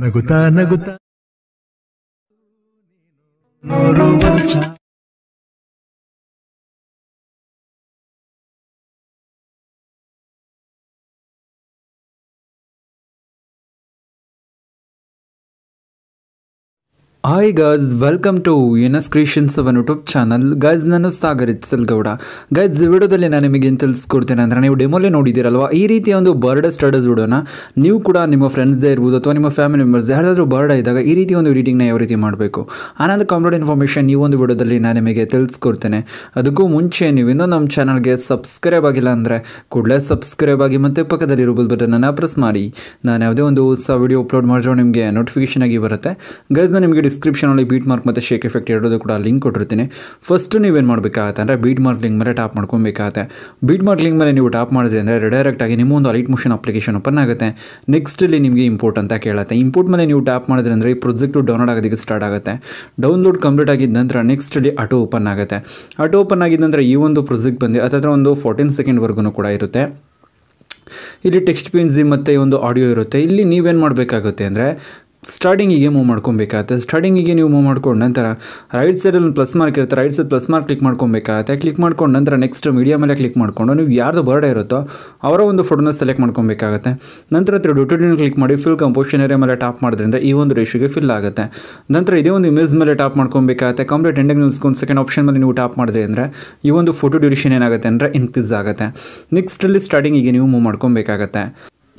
ನಗುತ್ತಾ ನಗುತ್ತಾ ನೋಡುವಂತ hi guys welcome to Yunus creations ಅವನ್ ಯೂಟ್ಯೂಬ್ ಚಾನಲ್ ಗಾಯ್ಸ್ ನಾನು ಸಾಗರ್ ಗೌಡ ಗಾಯ್ಸ್ ವಿಡಿಯೋದಲ್ಲಿ ನಾನು ನಿಮಗೆ ಏನು ತಿಳಿಸ್ಕೊಡ್ತೇನೆ ಅಂದರೆ ನೀವು ಡೆಮೋಲೇ ನೋಡಿದ್ದೀರಲ್ವಾ ಈ ರೀತಿಯ ಒಂದು ಬರ್ಡ್ ಸ್ಟಡಸ್ ವಿಡಿಯೋನ ನೀವು ಕೂಡ ನಿಮ್ಮ ಫ್ರೆಂಡ್ಸ್ ಇರ್ಬೋದು ಅಥವಾ ನಿಮ್ಮ ಫ್ಯಾಮಿಲಿ ಮೆಂಬರ್ಸ್ ಯಾರಾದರೂ ಬರ್ಡೇ ಇದ್ದಾಗ ಈ ರೀತಿ ಒಂದು ರೀಡಿಂಗ್ನ ಯಾವ ರೀತಿ ಮಾಡಬೇಕು ಆನಂದ ಕಂಪ್ಲೀಟ್ ಇನ್ಫಾರ್ಮೇಷನ್ ಈ ಒಂದು ವಿಡಿಯೋದಲ್ಲಿ ನಾನು ನಿಮಗೆ ತಿಳಿಸ್ಕೊಡ್ತೇನೆ ಅದಕ್ಕೂ ಮುಂಚೆ ನೀವು ಇನ್ನೂ ನಮ್ಮ ಚಾನಲ್ಗೆ ಸಬ್ಸ್ಕ್ರೈಬ್ ಆಗಿಲ್ಲ ಅಂದರೆ ಕೂಡಲೇ ಸಬ್ಸ್ಕ್ರೈಬ್ ಆಗಿ ಮತ್ತೆ ಪಕ್ಕದಲ್ಲಿ ಬಟನ್ ಬಟನನ್ನು ಪ್ರೆಸ್ ಮಾಡಿ ನಾನು ಯಾವುದೇ ಒಂದು ಹೊಸ ವಿಡಿಯೋ ಅಪ್ಲೋಡ್ ಮಾಡಿದ್ರೂ ನಿಮಗೆ ನೋಟಿಫಿಕೇಶನ್ ಆಗಿ ಬರುತ್ತೆ ಗೈಸ್ ನಾನು ನಿಮಗೆ ಡಿಸ್ಕ್ರಿಪ್ಷನಲ್ಲಿ ಬೀಟ್ ಮಾರ್ಕ್ ಮತ್ತು ಶೇಕ್ ಎಫೆಕ್ಟ್ ಎರಡೂ ಕೂಡ ಲಿಂಕ್ ಕೊಟ್ಟಿರ್ತೀನಿ ಫಸ್ಟ್ ನೀವೇನು ಮಾಡಬೇಕಾಗತ್ತೆ ಅಂದರೆ ಬೀಟ್ ಮಾರ್ಕ್ ಲಿಂಕ್ ಮೇಲೆ ಟ್ಯಾಪ್ ಮಾಡ್ಕೊಬೇಕಾಗತ್ತೆ ಬೀಟ್ ಮಾರ್ಕ್ ಲಿಂಕ್ ಮೇಲೆ ನೀವು ಟ್ಯಾಪ್ ಮಾಡಿದ್ರೆ ಅಂದರೆ ರಿಡೈರೆಕ್ಟ್ ಆಗಿ ಒಂದು ಅಲೈಟ್ ಮೋಷನ್ ಅಪ್ಲಿಕೇಶನ್ ಓಪನ್ ಆಗುತ್ತೆ ನೆಕ್ಸ್ಟ್ ನೆಕ್ಸ್ಟಲ್ಲಿ ನಿಮಗೆ ಇಂಪೋರ್ಟ್ ಅಂತ ಕೇಳುತ್ತೆ ಇಂಪೋರ್ಟ್ ಮೇಲೆ ನೀವು ಟ್ಯಾಪ್ ಮಾಡಿದ್ರೆ ಅಂದರೆ ಈ ಪ್ರೊಜೆಕ್ಟು ಡೌನ್ಲೋಡ್ ಆಗೋದಕ್ಕೆ ಸ್ಟಾರ್ಟ್ ಆಗುತ್ತೆ ಡೌನ್ಲೋಡ್ ಕಂಪ್ಲೀಟ್ ಆಗಿದ ನಂತರ ನೆಕ್ಸ್ಟ್ ನೆಕ್ಸ್ಟಲ್ಲಿ ಆಟೋ ಓಪನ್ ಆಗುತ್ತೆ ಆಟೋ ಓಪನ್ ಆಗಿದ ನಂತರ ಈ ಒಂದು ಪ್ರೊಜೆಕ್ಟ್ ಬಂದು ಅದರ ಒಂದು ಫೋರ್ಟೀನ್ ಸೆಕೆಂಡ್ವರೆಗೂ ಕೂಡ ಇರುತ್ತೆ ಇಲ್ಲಿ ಟೆಕ್ಸ್ಟ್ ಪಿ ಮತ್ತೆ ಮತ್ತು ಒಂದು ಆಡಿಯೋ ಇರುತ್ತೆ ಇಲ್ಲಿ ನೀವೇನು ಮಾಡಬೇಕಾಗುತ್ತೆ ಅಂದರೆ ಸ್ಟಾರ್ಟಿಂಗಿಗೆ ಮೂವ್ ಮಾಡ್ಕೊಬೇಕಾಗತ್ತೆ ಸ್ಟಾರ್ಟಿಂಗಿಗೆ ನೀವು ಮೂವ್ ಮಾಡ್ಕೊಂಡ ನಂತರ ರೈಟ್ ಸೈಡಲ್ಲಿ ಪ್ಲಸ್ ಮಾರ್ಕ್ ಇರುತ್ತೆ right side plus mark click ಮಾಡ್ಕೊಬೇಕಾಗತ್ತೆ ಕ್ಲಿಕ್ ಮಾಡ್ಕೊಂಡು ನಂತರ ನೆಕ್ಸ್ಟ್ ಮೀಡಿಯಾ ಮೇಲೆ ಕ್ಲಿಕ್ ಮಾಡ್ಕೊಂಡು ನೀವು ಯಾರ್ದು ಬರ್ಡೆ ಇರುತ್ತೋ ಅವರ ಒಂದು ಫೋಟೋನ ಸೆಲೆಕ್ಟ್ ಮಾಡ್ಕೊಬೇಕಾಗುತ್ತೆ ನಂತರ ಹತ್ರ ಡೊಟೋಟಿನ ಕ್ಲಿಕ್ ಮಾಡಿ ಫಿಲ್ ಕಂಪೋಷನ್ ಏರಿಯಾ ಮೇಲೆ ಟಾಪ್ ಮಾಡೋದ್ರಿಂದ ಈ ಒಂದು ರೇಷಿಗೆ ಫಿಲ್ ಆಗುತ್ತೆ ನಂತರ ಇದೇ ಒಂದು ಇಮೇಜ್ ಮೇಲೆ ಟಾಪ್ ಮಾಡ್ಕೊಬೇಕಾಗುತ್ತೆ ಕಂಪ್ಲೀಟ್ ಎಂಡಿಂಗ್ ನಿಲ್ಸ್ಕೊಂಡು ಸೆಕೆಂಡ್ ಆಪ್ಷನ್ ಮೇಲೆ ನೀವು ಟಾಪ್ ಮಾಡಿದ್ರೆ ಅಂದರೆ ಈ ಒಂದು ಫೋಟೋ ಡ್ಯೂರೇಷನ್ ಏನಾಗುತ್ತೆ ಅಂದರೆ ಇನ್ಕ್ರೀಸ್ ಆಗುತ್ತೆ ನೆಕ್ಸ್ಟಲ್ಲಿ ಸ್ಟಾರ್ಟಿಂಗಿಗೆ ನೀವು ಮೂವ್ ಮಾಡ್ಕೊಬೇಕಾಗತ್ತೆ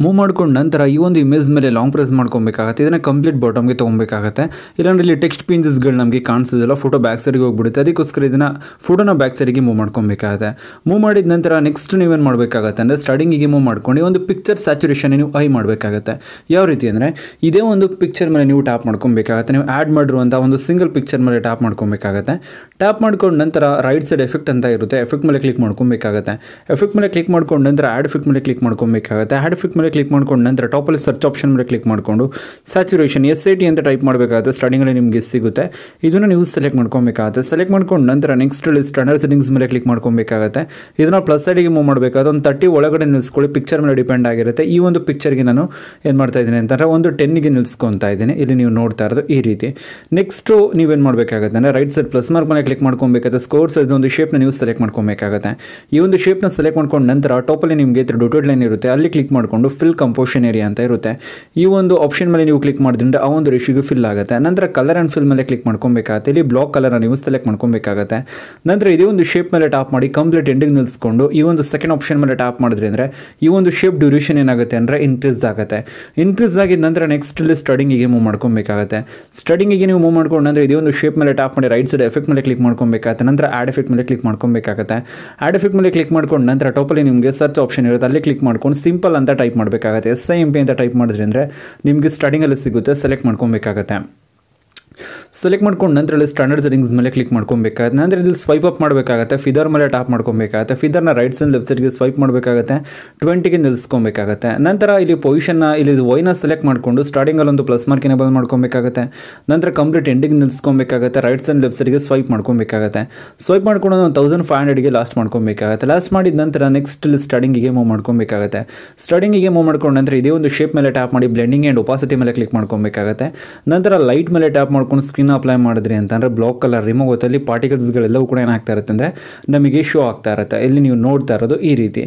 ಮೂವ್ ಮಾಡ್ಕೊಂಡು ನಂತರ ಈ ಒಂದು ಇಮೇಜ್ ಮೇಲೆ ಲಾಂಗ್ ಪ್ರೆಸ್ ಮಾಡ್ಕೊಬೇಕಾಗುತ್ತೆ ಇದನ್ನು ಕಂಪ್ಲೀಟ್ ಬಾಟಮ್ಗೆ ತೊಗೊಬೇಕಾಗುತ್ತೆ ಇಲ್ಲಾಂದ್ರೆ ಇಲ್ಲಿ ಟೆಕ್ಸ್ಟ್ ಪೀಂಜಸ್ಗಳು ನಮಗೆ ಕಾಣಿಸೋದಿಲ್ಲ ಫೋಟೋ ಬ್ಯಾಕ್ ಸೈಡ್ಗೆ ಹೋಗ್ಬಿಡುತ್ತೆ ಅದಕ್ಕೋಸ್ಕರ ಇದನ್ನು ಫೋಟೋನ ಬ್ಯಾಕ್ ಸೈಡ್ಗೆ ಮೂವ್ ಮಾಡ್ಕೊಬೇಕಾಗುತ್ತೆ ಮೂವ್ ಮಾಡಿದ ನಂತರ ನೆಕ್ಸ್ಟ್ ನೀವೇನು ಮಾಡಬೇಕಾಗುತ್ತೆ ಅಂದರೆ ಸ್ಟಾರ್ಟಿಂಗಿಗೆ ಮೂವ್ ಮಾಡ್ಕೊಂಡು ಒಂದು ಪಿಕ್ಚರ್ ಸ್ಯಾಚುರೇಷನ್ ನೀವು ಐ ಮಾಡಬೇಕಾಗುತ್ತೆ ಯಾವ ರೀತಿ ಅಂದರೆ ಇದೇ ಒಂದು ಪಿಕ್ಚರ್ ಮೇಲೆ ನೀವು ಟ್ಯಾಪ್ ಮಾಡ್ಕೊಬೇಕಾಗತ್ತೆ ನೀವು ಆ್ಯಡ್ ಮಾಡಿರುವಂಥ ಒಂದು ಸಿಂಗಲ್ ಪಿಕ್ಚರ್ ಮೇಲೆ ಟ್ಯಾಪ್ ಮಾಡ್ಕೊಬೇಕಾಗುತ್ತೆ ಟ್ಯಾಪ್ ಮಾಡ್ಕೊಂಡು ನಂತರ ರೈಟ್ ಸೈಡ್ ಎಫೆಕ್ಟ್ ಅಂತ ಇರುತ್ತೆ ಎಫೆಕ್ಟ್ ಮೇಲೆ ಕ್ಲಿಕ್ ಮಾಡ್ಕೊಬೇಕಾಗುತ್ತೆ ಎಫೆಕ್ಟ್ ಮೇಲೆ ಕ್ಲಿಕ್ ಮಾಡ್ಕೊಂಡು ನಂತರ ಆ್ಯಡ್ ಎಫೆಕ್ಟ್ ಮೇಲೆ ಕ್ಲಿಕ್ ಮಾಡ್ಕೊಬೇಕಾಗುತ್ತೆ ಆ್ಯಡ್ ಎಫೆಕ್ಟ್ ಮೇಲೆ ಕ್ಲಿಕ್ ಮಾಡ್ಕೊಂಡು ನಂತರ ಟಾಪಲ್ಲಿ ಸರ್ಚ್ ಆಪ್ಷನ್ ಮೇಲೆ ಕ್ಲಿಕ್ ಮಾಡಿಕೊಂಡು ಸ್ಯಾಚುರೇಷನ್ ಎಸ್ ಐ ಟಿ ಅಂತ ಟೈಪ್ ಮಾಡಬೇಕಾಗುತ್ತೆ ಸ್ಟಾರ್ಟಿಂಗಲ್ಲಿ ನಿಮಗೆ ಸಿಗುತ್ತೆ ಇದನ್ನು ನೀವು ಸೆಲೆಕ್ಟ್ ಮಾಡ್ಕೊಬೇಕಾಗುತ್ತೆ ಸೆಲೆಕ್ಟ್ ಮಾಡ್ಕೊಂಡು ನಂತರ ನೆಕ್ಸ್ಟ್ ಸ್ಟ್ಯಾಂಡರ್ಡ್ ಸೆಟ್ಟಿಂಗ್ಸ್ ಮೇಲೆ ಕ್ಲಿಕ್ ಮಾಡ್ಕೊಬೇಕಾಗುತ್ತೆ ಇದನ್ನ ಪ್ಲಸ್ ಸೈಡಿಗೆ ಮೂವ್ ಮಾಡಬೇಕಾದ್ರೆ ಒಂದು ತರ್ಟಿ ಒಳಗಡೆ ನಿಲ್ಸ್ಕೊಳ್ಳಿ ಪಿಕ್ಚರ್ ಮೇಲೆ ಡಿಪೆಂಡ್ ಆಗಿರುತ್ತೆ ಈ ಒಂದು ಪಿಕ್ಚರ್ಗೆ ನಾನು ಏನು ಮಾಡ್ತಾ ಇದ್ದೀನಿ ಅಂತಂದರೆ ಒಂದು ಗೆ ನಿಲ್ಸ್ಕೊತಾ ಇದ್ದೀನಿ ಇಲ್ಲಿ ನೀವು ನೋಡ್ತಾ ಇರೋದು ಈ ರೀತಿ ನೆಕ್ಸ್ಟು ನೀವೇನು ಮಾಡಬೇಕಾಗುತ್ತೆ ಅಂದರೆ ರೈಟ್ ಸೈಡ್ ಪ್ಲಸ್ ಮಾರ್ಕ್ ಮೇಲೆ ಕ್ಲಿಕ್ ಮಾಡ್ಕೊಬೇಕಾದ್ರೆ ಸ್ಕೋರ್ ಸೈಜ್ ಒಂದು ಶೇಪ್ನ ನೀವು ಸೆಲೆಕ್ಟ್ ಮಾಡ್ಕೊಬೇಕಾಗುತ್ತೆ ಈ ಒಂದು ಶೇಪ್ನ ಸೆಲೆಕ್ಟ್ ಮಾಡ್ಕೊಂಡು ನಂತರ ಟಾಪಲ್ಲಿ ನಿಮಗೆ ಡೊಟೆಡ್ ಲೈನ್ ಇರುತ್ತೆ ಅಲ್ಲಿ ಕ್ಲಿಕ್ ಮಾಡಿಕೊಂಡು ಫಿಲ್ ಕಂಪೋಷನ್ ಏರಿಯಾ ಅಂತ ಇರುತ್ತೆ ಈ ಒಂದು ಆಪ್ಷನ್ ಮೇಲೆ ನೀವು ಕ್ಲಿಕ್ ಮಾಡಿದ್ರೆ ಆ ಒಂದು ರೇಷಿಗೆ ಫಿಲ್ ಆಗುತ್ತೆ ನಂತರ ಕಲರ್ ಆ್ಯಂಡ್ ಫಿಲ್ ಮೇಲೆ ಕ್ಲಿಕ್ ಮಾಡ್ಕೊಬೇಕಾಗುತ್ತೆ ಇಲ್ಲಿ ಬ್ಲಾಕ್ ಕಲರ್ನ ನೀವು ಸೆಲೆಕ್ಟ್ ಮಾಡ್ಕೊಬೇಕಾಗುತ್ತೆ ನಂತರ ಇದೇ ಒಂದು ಶೇಪ್ ಮೇಲೆ ಟಾಪ್ ಮಾಡಿ ಕಂಪ್ಲೀಟ್ ಎಂಡಿಗೆ ನಿಲ್ಲಿಸ್ಕೊಂಡು ಈ ಒಂದು ಸೆಕೆಂಡ್ ಆಪ್ಷನ್ ಮೇಲೆ ಟಾಪ್ ಮಾಡಿದ್ರೆ ಅಂದರೆ ಈ ಒಂದು ಶೇಪ್ ಡ್ಯೂರೇಷನ್ ಏನಾಗುತ್ತೆ ಅಂದರೆ ಇನ್ಕ್ರೀಸ್ ಆಗುತ್ತೆ ಇನ್ಕ್ರೀಸ್ ಆಗಿದ ನಂತರ ನೆಕ್ಸ್ಟ್ ಇಲ್ಲಿ ಸ್ಟಡಿಂಗಿಗೆ ಮೂವ್ ಮಾಡ್ಕೊಬೇಕಾಗುತ್ತೆ ಸ್ಟಡಿಂಗಿಗೆ ನೀವು ಮೂವ್ ಮಾಡ್ಕೊಂಡು ಅಂದರೆ ಇದೇ ಒಂದು ಶೇಪ್ ಮೇಲೆ ಟಾಪ್ ಮಾಡಿ ರೈಟ್ ಸೈಡ್ ಎಫೆಕ್ಟ್ ಮೇಲೆ ಕ್ಲಿಕ್ ಮಾಡ್ಕೊಬೇಕಾಗುತ್ತೆ ನಂತರ ಆ್ಯಡ್ ಎಫೆಕ್ಟ್ ಮೇಲೆ ಕ್ಲಿಕ್ ಮಾಡ್ಕೊಬೇಕಾಗುತ್ತೆ ಆ್ಯಡ್ ಎಫೆಕ್ಟ್ ಮೇಲೆ ಕ್ಲಿಕ್ ಮಾಡ್ಕೊಂಡು ನಂತರ ಟಾಪಲ್ಲಿ ನಿಮಗೆ ಸರ್ಚ್ ಆಪ್ಷನ್ ಇರುತ್ತೆ ಅಲ್ಲಿ ಕ್ಲಿಕ್ ಮಾಡ್ಕೊಂಡು ಸಿಂಪಲ್ ಅಂತ ಟೈಪ್ ಮಾಡಬೇಕಾಗತ್ತೆ ಎಸ್ ಐ ಎಂ ಪಿ ಅಂತ ಟೈಪ್ ಮಾಡಿದ್ರಿ ಅಂದರೆ ನಿಮಗೆ ಸ್ಟಾರ್ಟಿಂಗಲ್ಲಿ ಸಿಗುತ್ತೆ ಸೆಲೆಕ್ಟ್ ಮಾಡ್ಕೊಬೇಕಾಗತ್ತೆ ಸೆಲೆಕ್ಟ್ ಮಾಡ್ಕೊಂಡು ನಂತರ ಸ್ಟ್ಯಾಂಡರ್ಡ್ ಸೆಟ್ಟಿಂಗ್ಸ್ ಮೇಲೆ ಕ್ಲಿಕ್ ಮಾಡ್ಕೊಬೇಕಾಗುತ್ತೆ ನಂತರ ಇಲ್ಲಿ ಸ್ವೈಪ್ ಅಪ್ ಮಾಡಬೇಕಾಗುತ್ತೆ ಫಿದರ್ ಮೇಲೆ ಟಾಪ್ ಮಾಡ್ಕೊಬೇಕಾಗುತ್ತೆ ಫಿದರ್ನ ರೈಟ್ ಸೈಡ್ ಲೆಫ್ಟ್ ಸೈಡ್ಗೆ ಸ್ವೈಪ್ ಮಾಡಬೇಕಾಗುತ್ತೆ ಟ್ವೆಂಟಿಗೆ ನಿಲ್ಸ್ಕೊಬೇಕಾಗುತ್ತೆ ನಂತರ ಇಲ್ಲಿ ಪೊಸಿಷನ್ನ ಇಲ್ಲಿ ವೈನ ಸೆಲೆಕ್ಟ್ ಮಾಡಿಕೊಂಡು ಸ್ಟಾರ್ಟಿಂಗಲ್ಲಿ ಒಂದು ಪ್ಲಸ್ ಮಾರ್ಕ್ ಎನೇಬಲ್ ಮಾಡ್ಕೊಬೇಕಾಗುತ್ತೆ ನಂತರ ಕಂಪ್ಲೀಟ್ ಎಂಡಿಂಗ್ ನಿಲ್ಸ್ಕೊಬೇಕಾಗುತ್ತೆ ರೈಟ್ ಸೈಡ್ ಲೆಫ್ಟ್ ಸೈಡ್ಗೆ ಸ್ವೈಪ್ ಮಾಡ್ಕೊಬೇಕಾಗುತ್ತೆ ಸ್ವೈಪ್ ಮಾಡ್ಕೊಂಡು ಒಂದು ತೌಸಂಡ್ ಫೈವ್ ಹಂಡ್ರೆಡ್ಗೆ ಲಾಸ್ಟ್ ಮಾಡ್ಕೊಬೇಕಾಗುತ್ತೆ ಲಾಸ್ಟ್ ಮಾಡಿದ ನಂತರ ನೆಕ್ಸ್ಟ್ ಇಲ್ಲಿ ಸ್ಟಾರ್ಟಿಂಗಿಗೆ ಮೂವ್ ಮಾಡ್ಕೊಬೇಕಾಗುತ್ತೆ ಸ್ಟಾರ್ಟಿಂಗಿಗೆ ಮೂವ್ ಮಾಡ್ಕೊಂಡು ನಂತರ ಇದೇ ಒಂದು ಶೇಪ್ ಮೇಲೆ ಟ್ಯಾಪ್ ಮಾಡಿ ಬ್ಲೆಂಡಿಂಗ್ ಆ್ಯಂಡ್ ಒಪಾಸಿಟಿ ಮೇಲೆ ಕ್ಲಿಕ್ ಮಾಡ್ಕೊಬೇಕಾಗುತ್ತೆ ನಂತರ ಲೈಟ್ ಮೇಲೆ ಟ್ಯಾಪ್ ಮಾಡಿ ಮಾಡ್ಕೊಂಡು ಸ್ಕ್ರೀನ್ ಅಪ್ಲೈ ಮಾಡಿದ್ರಿ ಅಂತಂದರೆ ಬ್ಲಾಕ್ ಕಲರ್ ರಿಮೋವತ್ತಲ್ಲಿ ಪಾರ್ಟಿಕಲ್ಸ್ಗಳೆಲ್ಲವೂ ಕೂಡ ಏನಾಗ್ತಾ ಇರುತ್ತೆ ಅಂದರೆ ನಮಗೆ ಶೋ ಆಗ್ತಾ ಇರುತ್ತೆ ಇಲ್ಲಿ ನೀವು ನೋಡ್ತಾ ಇರೋದು ಈ ರೀತಿ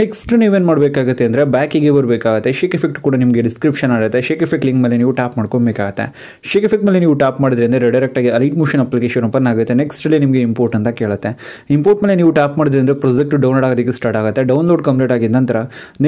ನೆಕ್ಸ್ಟ್ ನೀವೇನು ಮಾಡಬೇಕಾಗುತ್ತೆ ಅಂದರೆ ಬ್ಯಾಕಿಗೆ ಬರಬೇಕಾಗುತ್ತೆ ಶೇಕ್ ಎಫೆಕ್ಟ್ ಕೂಡ ನಿಮಗೆ ಡಿಸ್ಕ್ರಿಪ್ಷನ್ ಆಗುತ್ತೆ ಶೇಕ್ ಎಫೆಕ್ಟ್ ಲಿಂಕ್ ಮೇಲೆ ನೀವು ಟ್ಯಾಪ್ ಮಾಡ್ಕೊಬೇಕಾಗುತ್ತೆ ಶೇಕ್ ಎಫೆಕ್ಟ್ ಮೇಲೆ ನೀವು ಟ್ಯಾಪ್ ಮಾಡಿದ್ರೆ ಅಂದರೆ ಡೈರೆಕ್ಟಾಗಿ ಅಲೈಟ್ ಮೋಷನ್ ಅಪ್ಲಿಕೇಶನ್ ಓಪನ್ ಆಗುತ್ತೆ ನೆಕ್ಸ್ಟ್ ಅಲ್ಲಿ ನಿಮಗೆ ಇಂಪೋರ್ಟ್ ಅಂತ ಕೇಳುತ್ತೆ ಇಂಪೋರ್ಟ್ ಮೇಲೆ ನೀವು ಟ್ಯಾಪ್ ಮಾಡಿದ್ರೆ ಅಂದರೆ ಪ್ರೊಜೆಕ್ಟ್ ಡೌನ್ಲೋಡ್ ಆಗೋದಕ್ಕೆ ಸ್ಟಾರ್ಟ್ ಆಗುತ್ತೆ ಡೌನ್ಲೋಡ್ ಕಂಪ್ಲೀಟ್ ಆಗಿದ ನಂತರ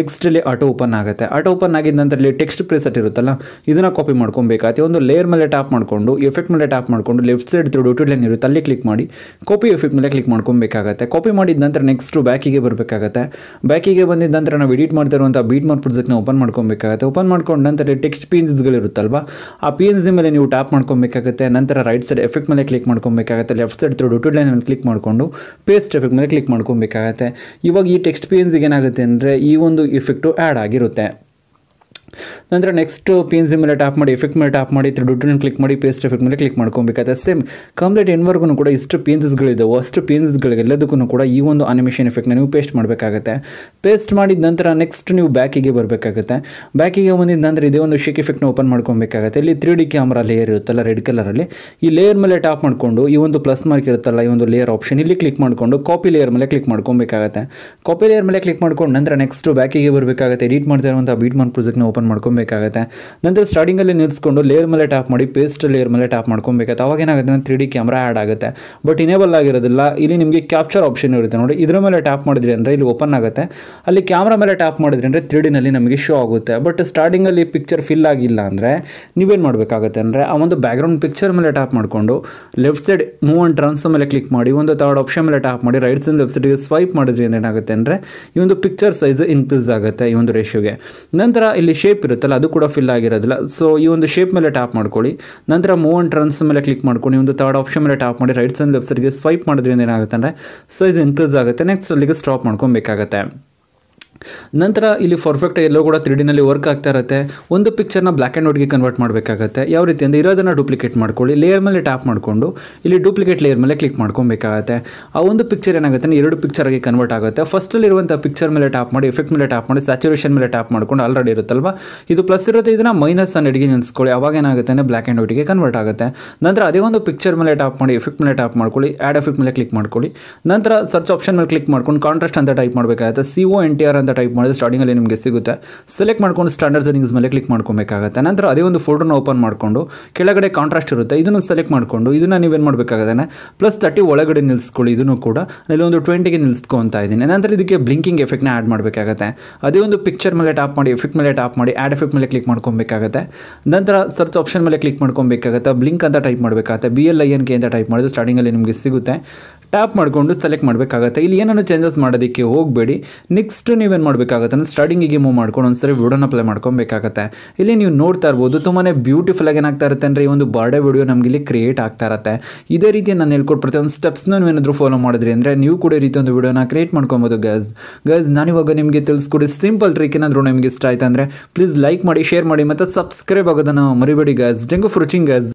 ನೆಕ್ಸ್ಟ್ ಅಲ್ಲಿ ಆಟೋ ಓಪನ್ ಆಗುತ್ತೆ ಆಟೋ ಓಪನ್ ಆಗಿದ ನಂತರ ಇಲ್ಲಿ ಟೆಕ್ಸ್ಟ್ ಪ್ಲೇಸೆಟ್ ಇರುತ್ತಲ್ಲ ಇದನ್ನು ಕಾಪಿ ಮಾಡ್ಕೊಬೇಕಾಗುತ್ತೆ ಒಂದು ಲೇಯರ್ ಮೇಲೆ ಟ್ಯಾಪ್ ಮಾಡಿಕೊಂಡು ಮಾಡಿಕೊಂಡು ಎಫೆಕ್ಟ್ ಮೇಲೆ ಟ್ಯಾಪ್ ಮಾಡಿಕೊಂಡು left side through dotted line ಇರುತ್ತೆ ಅಲ್ಲಿ ಕ್ಲಿಕ್ ಮಾಡಿ ಕಾಪಿ ಎಫೆಕ್ಟ್ ಮೇಲೆ ಕ್ಲಿಕ್ ಮಾಡ್ಕೊಬೇಕಾಗತ್ತೆ ಕಾಪಿ ಮಾಡಿದ ನಂತರ ನೆಕ್ಸ್ಟು ಬ್ಯಾಕಿಗೆ ಬರಬೇಕಾಗತ್ತೆ ಬ್ಯಾಕಿಗೆ ಬಂದಿದ್ದ ನಂತರ ನಾವು ಎಡಿಟ್ ಮಾಡ್ತಿರುವಂಥ ಬೀಟ್ ಮಾರ್ ಪ್ರೊಜೆಕ್ಟ್ನ ಓಪನ್ ಮಾಡ್ಕೊಬೇಕಾಗತ್ತೆ ಓಪನ್ ಮಾಡ್ಕೊಂಡು ನಂತರ ಟೆಕ್ಸ್ಟ್ ಪೀನ್ಸ್ಗಳು ಇರುತ್ತಲ್ವಾ ಆ ಪೀನ್ಸ್ ಮೇಲೆ ನೀವು ಟ್ಯಾಪ್ ಮಾಡ್ಕೊಬೇಕಾಗುತ್ತೆ ನಂತರ ರೈಟ್ ಸೈಡ್ ಎಫೆಕ್ಟ್ ಮೇಲೆ ಕ್ಲಿಕ್ ಮಾಡ್ಕೊಬೇಕಾಗುತ್ತೆ left side through dotted line ಮೇಲೆ ಕ್ಲಿಕ್ ಮಾಡಿಕೊಂಡು ಪೇಸ್ಟ್ ಎಫೆಕ್ಟ್ ಮೇಲೆ ಕ್ಲಿಕ್ ಮಾಡ್ಕೊಬೇಕಾಗತ್ತೆ ಇವಾಗ ಈ ಟೆಕ್ಸ್ಟ್ ಪಿ ಏನಾಗುತ್ತೆ ಅಂದರೆ ಈ ಒಂದು ಎಫೆಕ್ಟು ಆ್ಯಡ್ ಆಗಿರುತ್ತೆ ನಂತರ ನೆಕ್ಸ್ಟ್ ಪಿನ್ ಎನ್ ಸಿ ಮೇಲೆ ಟ್ಯಾಪ್ ಮಾಡಿ ಎಫೆಕ್ಟ್ ಮೇಲೆ ಟ್ಯಾಪ್ ಮಾಡಿ ದುಡ್ಡನ್ನು ಕ್ಲಿಕ್ ಮಾಡಿ ಪೇಸ್ಟ್ ಎಫೆಕ್ಟ್ ಮೇಲೆ ಕ್ಲಿಕ್ ಮಾಡ್ಕೊಬೇಕಾಗುತ್ತೆ ಸೇಮ್ ಕಂಪ್ಲೀಟ್ ಎನ್ವರ್ಗೂ ಕೂಡ ಇಷ್ಟು ಪೇನ್ಸಸ್ಗಳಿದ್ದಾವೆ ಅಷ್ಟು ಎಲ್ಲದಕ್ಕೂ ಕೂಡ ಈ ಒಂದು ಅನಿಮೇಷನ್ ಎಫೆಕ್ಟ್ನ ನೀವು ಪೇಸ್ಟ್ ಮಾಡಬೇಕಾಗುತ್ತೆ ಪೇಸ್ಟ್ ಮಾಡಿದ ನಂತರ ನೆಕ್ಸ್ಟ್ ನೀವು ಬ್ಯಾಕಿಗೆ ಬರಬೇಕಾಗುತ್ತೆ ಬ್ಯಾಕಿಗೆ ಬಂದಿದ್ದ ನಂತರ ಇದೇ ಒಂದು ಶೇಕ್ ಎಫೆಕ್ಟ್ನ ಓಪನ್ ಮಾಡ್ಕೊಬೇಕಾಗುತ್ತೆ ಇಲ್ಲಿ ತ್ರೀ ಡಿ ಕ್ಯಾಮ್ರಾ ಲೇಯರ್ ಇರುತ್ತಲ್ಲ ರೆಡ್ ಕಲರಲ್ಲಿ ಈ ಲೇಯರ್ ಮೇಲೆ ಟ್ಯಾಪ್ ಮಾಡಿಕೊಂಡು ಈ ಒಂದು ಪ್ಲಸ್ ಮಾರ್ಕ್ ಇರುತ್ತಲ್ಲ ಈ ಒಂದು ಲೇಯರ್ ಆಪ್ಷನ್ ಇಲ್ಲಿ ಕ್ಲಿಕ್ ಮಾಡಿಕೊಂಡು ಕಾಪಿ ಲೇಯರ್ ಮೇಲೆ ಕ್ಲಿಕ್ ಮಾಡ್ಕೊಬೇಕಾಗುತ್ತೆ ಕಾಪಿ ಲೇಯರ್ ಮೇಲೆ ಕ್ಲಿಕ್ ಮಾಡ್ಕೊಂಡು ನಂತರ ನೆಕ್ಸ್ಟ್ ಬ್ಯಾಕಿಗೆ ಬರಬೇಕಾಗುತ್ತೆ ಎಡಿಟ್ ಮಾಡ್ತಾ ಇರುವಂಥ ಬೀಟ್ ಮಾರ್ಕ್ ಪ್ರೊಜೆಕ್ಟ್ನ ಓಪನ್ ಓಪನ್ ಮಾಡ್ಕೊಬೇಕಾಗುತ್ತೆ ನಂತರ ಸ್ಟಾರ್ಟಿಂಗಲ್ಲಿ ನಿಲ್ಲಿಸ್ಕೊಂಡು ಲೇಯರ್ ಮೇಲೆ ಟ್ಯಾಪ್ ಮಾಡಿ ಪೇಸ್ಟ್ ಲೇಯರ್ ಮೇಲೆ ಟ್ಯಾಪ್ ಮಾಡ್ಕೊಬೇಕಾಗುತ್ತೆ ಅವಾಗ ಏನಾಗುತ್ತೆ ತ್ರೀ ಡಿ ಕ್ಯಾಮ್ರಾ ಆ್ಯಡ್ ಆಗುತ್ತೆ ಬಟ್ ಇನೇಬಲ್ ಆಗಿರೋದಿಲ್ಲ ಇಲ್ಲಿ ನಿಮಗೆ ಕ್ಯಾಪ್ಚರ್ ಆಪ್ಷನ್ ಇರುತ್ತೆ ನೋಡಿ ಇದರ ಮೇಲೆ ಟ್ಯಾಪ್ ಮಾಡಿದ್ರಿ ಅಂದರೆ ಇಲ್ಲಿ ಓಪನ್ ಆಗುತ್ತೆ ಅಲ್ಲಿ ಕ್ಯಾಮ್ರಾ ಮೇಲೆ ಟ್ಯಾಪ್ ಮಾಡಿದ್ರಿ ಅಂದರೆ ತ್ರೀ ಡಿನಲ್ಲಿ ನಮಗೆ ಶೋ ಆಗುತ್ತೆ ಬಟ್ ಸ್ಟಾರ್ಟಿಂಗಲ್ಲಿ ಪಿಕ್ಚರ್ ಫಿಲ್ ಆಗಿಲ್ಲ ಅಂದರೆ ನೀವೇನು ಮಾಡಬೇಕಾಗುತ್ತೆ ಅಂದರೆ ಆ ಒಂದು ಬ್ಯಾಕ್ಗ್ರೌಂಡ್ ಪಿಕ್ಚರ್ ಮೇಲೆ ಟ್ಯಾಪ್ ಮಾಡಿಕೊಂಡು left side move and trans ಮೇಲೆ ಕ್ಲಿಕ್ ಮಾಡಿ ಒಂದು ತರ್ಡ್ ಆಪ್ಷನ್ ಮೇಲೆ ಟ್ಯಾಪ್ ಮಾಡಿ ರೈಟ್ ಸೈಡ್ ಲೆಫ್ಟ್ ಸೈಡ್ಗೆ ಸ್ವೈಪ್ ಮಾಡಿದ್ರಿ ಅಂದ್ರೆ ಏನಾಗುತ್ತೆ ಅಂದರೆ ಈ ಒಂದು ಪಿಕ್ಚರ್ ಸೈಜ್ ಇನ್ಕ್ರೀಸ್ ಆಗುತ್ತೆ ಈ ಒಂದು ರೇಷಿಯೋಗೆ ನಂತರ ಇಲ್ಲಿ ಶೇಪ್ ಶೇಪ್ ಇರುತ್ತಲ್ಲ ಅದು ಕೂಡ ಫಿಲ್ ಆಗಿರೋದಿಲ್ಲ ಸೊ ಈ ಒಂದು ಶೇಪ್ ಮೇಲೆ ಟ್ಯಾಪ್ ಮಾಡ್ಕೊಳ್ಳಿ ನಂತರ ಮೂವ್ ಅಂಡ್ ಟ್ರನ್ಸ್ ಮೇಲೆ ಕ್ಲಿಕ್ ಮಾಡ್ಕೊಂಡು ಒಂದು ಥರ್ಡ್ ಆಪ್ಷನ್ ಮೇಲೆ ಟ್ಯಾಪ್ ಮಾಡಿ ರೈಟ್ ಸೈಡ್ ಲೆಫ್ಟ್ ಸೈಡ್ಗೆ ಸ್ವೈಪ್ ಮಾಡಿದ್ರಿಂದ ಏನಾಗುತ್ತೆ ಅಂದರೆ ಸೈಜ್ ಇನ್ಕ್ರೀಸ್ ಆಗುತ್ತೆ ನೆಕ್ಸ್ಟ್ ಅಲ್ಲಿಗೆ ಸ್ಟಾಪ್ ಮಾಡ್ಕೊಬೇಕಾಗತ್ತೆ ನಂತರ ಇಲ್ಲಿ ಪರ್ಫೆಕ್ಟ್ ಎಲ್ಲೋ ಕೂಡ ತ್ರೀ ಡಿನಲ್ಲಿ ವರ್ಕ್ ಆಗ್ತಾ ಇರುತ್ತೆ ಒಂದು ಪಿಕ್ಚರ್ನ ಬ್ಲ್ಯಾಕ್ ಆ್ಯಂಡ್ ವೈಟ್ಗೆ ಕನ್ವರ್ಟ್ ಮಾಡಬೇಕಾಗುತ್ತೆ ಯಾವ ರೀತಿ ಅಂದರೆ ಇರೋದನ್ನು ಡೂಪ್ಲಿಕೇಟ್ ಮಾಡ್ಕೊಳ್ಳಿ ಲೇಯರ್ ಮೇಲೆ ಟ್ಯಾಪ್ ಮಾಡಿಕೊಂಡು ಇಲ್ಲಿ ಡೂಪ್ಲಿಕೇಟ್ ಲೇಯರ್ ಮೇಲೆ ಕ್ಲಿಕ್ ಮಾಡ್ಕೊಬೇಕಾಗುತ್ತೆ ಆ ಒಂದು ಪಿಕ್ಚರ್ ಏನಾಗುತ್ತೆ ಎರಡು ಪಿಕ್ಚರ್ಗೆ ಕನ್ವರ್ಟ್ ಆಗುತ್ತೆ ಇರುವಂಥ ಪಿಕ್ಚರ್ ಮೇಲೆ ಟ್ಯಾಪ್ ಮಾಡಿ ಎಫೆಕ್ಟ್ ಮೇಲೆ ಟ್ಯಾಪ್ ಮಾಡಿ ಸ್ಯಾಚುರೇಷನ್ ಮೇಲೆ ಟ್ಯಾಪ್ ಮಾಡ್ಕೊಂಡು ಆಲ್ರೆಡಿ ಇರುತ್ತಲ್ವ ಇದು ಪ್ಲಸ್ ಇರುತ್ತೆ ಇದನ್ನು ಮೈನಸ್ ಅಡಿಗೆ ನೆನೆಸ್ಕೊಳ್ಳಿ ಅವಾಗ ಏನಾಗುತ್ತೆ ಅಂದರೆ ಬ್ಲ್ಯಾಕ್ ಆ್ಯಂಡ್ ವೈಟ್ಗೆ ಕನ್ವರ್ಟ್ ಆಗುತ್ತೆ ನಂತರ ಅದೇ ಒಂದು ಪಿಕ್ಚರ್ ಮೇಲೆ ಟ್ಯಾಪ್ ಮಾಡಿ ಎಫೆಕ್ಟ್ ಮೇಲೆ ಟ್ಯಾಪ್ ಮಾಡ್ಕೊಳ್ಳಿ ಆ್ಯಡ್ ಎಫೆಕ್ಟ್ ಮೇಲೆ ಕ್ಲಿಕ್ ಮಾಡ್ಕೊಳ್ಳಿ ನಂತರ ಸರ್ಚ್ ಆಪ್ಷನ್ ಮೇಲೆ ಕ್ಲಿಕ್ ಮಾಡ್ಕೊಂಡು ಕಾಂಟ್ರಾಸ್ಟ್ ಅಂತ ಟೈಪ್ ಮಾಡಬೇಕಾಗುತ್ತೆ ಸಿ ಒ ಟಿ ಆರ್ ಅಂತ ಟೈಪ್ ಮಾಡಿದ್ರೆ ಸ್ಟಾರ್ಟಿಂಗಲ್ಲಿ ನಿಮಗೆ ಸಿಗುತ್ತೆ ಸೆಲೆಕ್ಟ್ ಮಾಡ್ಕೊಂಡು ಸ್ಟ್ಯಾಂಡರ್ಡ್ ಸೆಟ್ಟಿಂಗ್ಸ್ ಮೇಲೆ ಕ್ಲಿಕ್ ಮಾಡ್ಕೊಬೇಕಾಗುತ್ತೆ ನಂತರ ಅದೇ ಒಂದು ಫೋಟೋನ ಓಪನ್ ಮಾಡಿಕೊಂಡು ಕೆಳಗಡೆ ಕಾಂಟ್ರಾಸ್ಟ್ ಇರುತ್ತೆ ಇದನ್ನು ಸೆಲೆಕ್ಟ್ ಮಾಡಿಕೊಂಡು ಇದನ್ನು ನೀವೇನು ಮಾಡಬೇಕಾಗುತ್ತೆ ಪ್ಲಸ್ ತರ್ಟಿ ಒಳಗಡೆ ನಿಲ್ಲಿಸ್ಕೊಳ್ಳಿ ಇದನ್ನು ಕೂಡ ಒಂದು ಟ್ವೆಂಟಿಗೆ ನಿಲ್ಸ್ಕೊಂತ ಇದ್ದೀನಿ ನಂತರ ಇದಕ್ಕೆ ಬ್ಲಿಂಕಿಂಗ್ ಎಫೆಕ್ಟ್ನ ಆ್ಯಡ್ ಮಾಡಬೇಕಾಗುತ್ತೆ ಅದೇ ಒಂದು ಪಿಕ್ಚರ್ ಮೇಲೆ ಟ್ಯಾಪ್ ಮಾಡಿ ಎಫೆಕ್ಟ್ ಮೇಲೆ ಟ್ಯಾಪ್ ಮಾಡಿ ಆ್ಯಡ್ ಎಫೆಕ್ಟ್ ಮೇಲೆ ಕ್ಲಿಕ್ ಮಾಡ್ಕೊಬೇಕಾಗುತ್ತೆ ನಂತರ ಸರ್ಚ್ ಆಪ್ಷನ್ ಮೇಲೆ ಕ್ಲಿಕ್ ಮಾಡ್ಕೊಬೇಕಾಗುತ್ತೆ ಬ್ಲಿಂಕ್ ಅಂತ ಟೈಪ್ ಮಾಡಬೇಕಾಗುತ್ತೆ B L I N K ಅಂತ ಟೈಪ್ ಮಾಡಿದ್ರೆ ಸ್ಟಾರ್ಟಿಂಗಲ್ಲಿ ನಿಮಗೆ ಸಿಗುತ್ತೆ ಟ್ಯಾಪ್ ಮಾಡಿಕೊಂಡು ಸೆಲೆಕ್ಟ್ ಮಾಡಬೇಕಾಗುತ್ತೆ ಇಲ್ಲಿ ಏನನ್ನು ಚೇಂಜಸ್ ಮಾಡೋದಕ್ಕೆ ಹೋಗಬೇಡಿ ನೆಕ್ಸ್ಟ್ ನೀವು ನೀವೇನು ಮಾಡಬೇಕಾಗುತ್ತೆ ಅಂದರೆ ಸ್ಟಾರ್ಟಿಂಗಿಗೆ ಮೂವ್ ಮಾಡ್ಕೊಂಡು ಒಂದ್ಸರಿ ವಿಡಿಯೋನ ಪ್ಲೇ ಮಾಡ್ಕೊಬೇಕಾಗತ್ತೆ ಇಲ್ಲಿ ನೀವು ನೋಡ್ತಾ ಇರ್ಬೋದು ತುಂಬಾ ಬ್ಯೂಟಿಫುಲ್ ಆಗಿ ಏನಾಗ್ತಾ ಇರುತ್ತೆ ಅಂದರೆ ಈ ಒಂದು ಬಾರ್ಡೆ ವಿಡಿಯೋ ನಮಗೆ ಇಲ್ಲಿ ಕ್ರಿಯೇಟ್ ಆಗ್ತಾ ಇರುತ್ತೆ ಇದೇ ರೀತಿ ನಾನು ಹೇಳ್ಕೊಟ್ಟು ಪ್ರತಿಯೊಂದು ಸ್ಟೆಪ್ಸ್ನ ನೀವೇನಾದರೂ ಫಾಲೋ ಮಾಡಿದ್ರಿ ಅಂದರೆ ನೀವು ಕೂಡ ಈ ರೀತಿ ಒಂದು ವಿಡಿಯೋನ ಕ್ರಿಯೇಟ್ ಮಾಡ್ಕೊಬೋದು ಗರ್ಸ್ ಗರ್ಸ್ ನಾನಿವಾಗ ನಿಮಗೆ ತಿಳಿಸ್ಕೊಡಿ ಸಿಂಪಲ್ ಟ್ರಿಕ್ ಏನಾದರೂ ನಿಮಗೆ ಇಷ್ಟ ಆಯ್ತು ಅಂದರೆ ಪ್ಲೀಸ್ ಲೈಕ್ ಮಾಡಿ ಶೇರ್ ಮಾಡಿ ಮತ್ತು ಸಬ್ಸ್ಕ್ರೈಬ್ ಆಗೋದನ್ನು ಮರಿಬೇಡಿ ಗರ್ಸ್ ಡೆಂಗು ಫ್ರುಚಿಂಗ್ ಗರ್ಸ್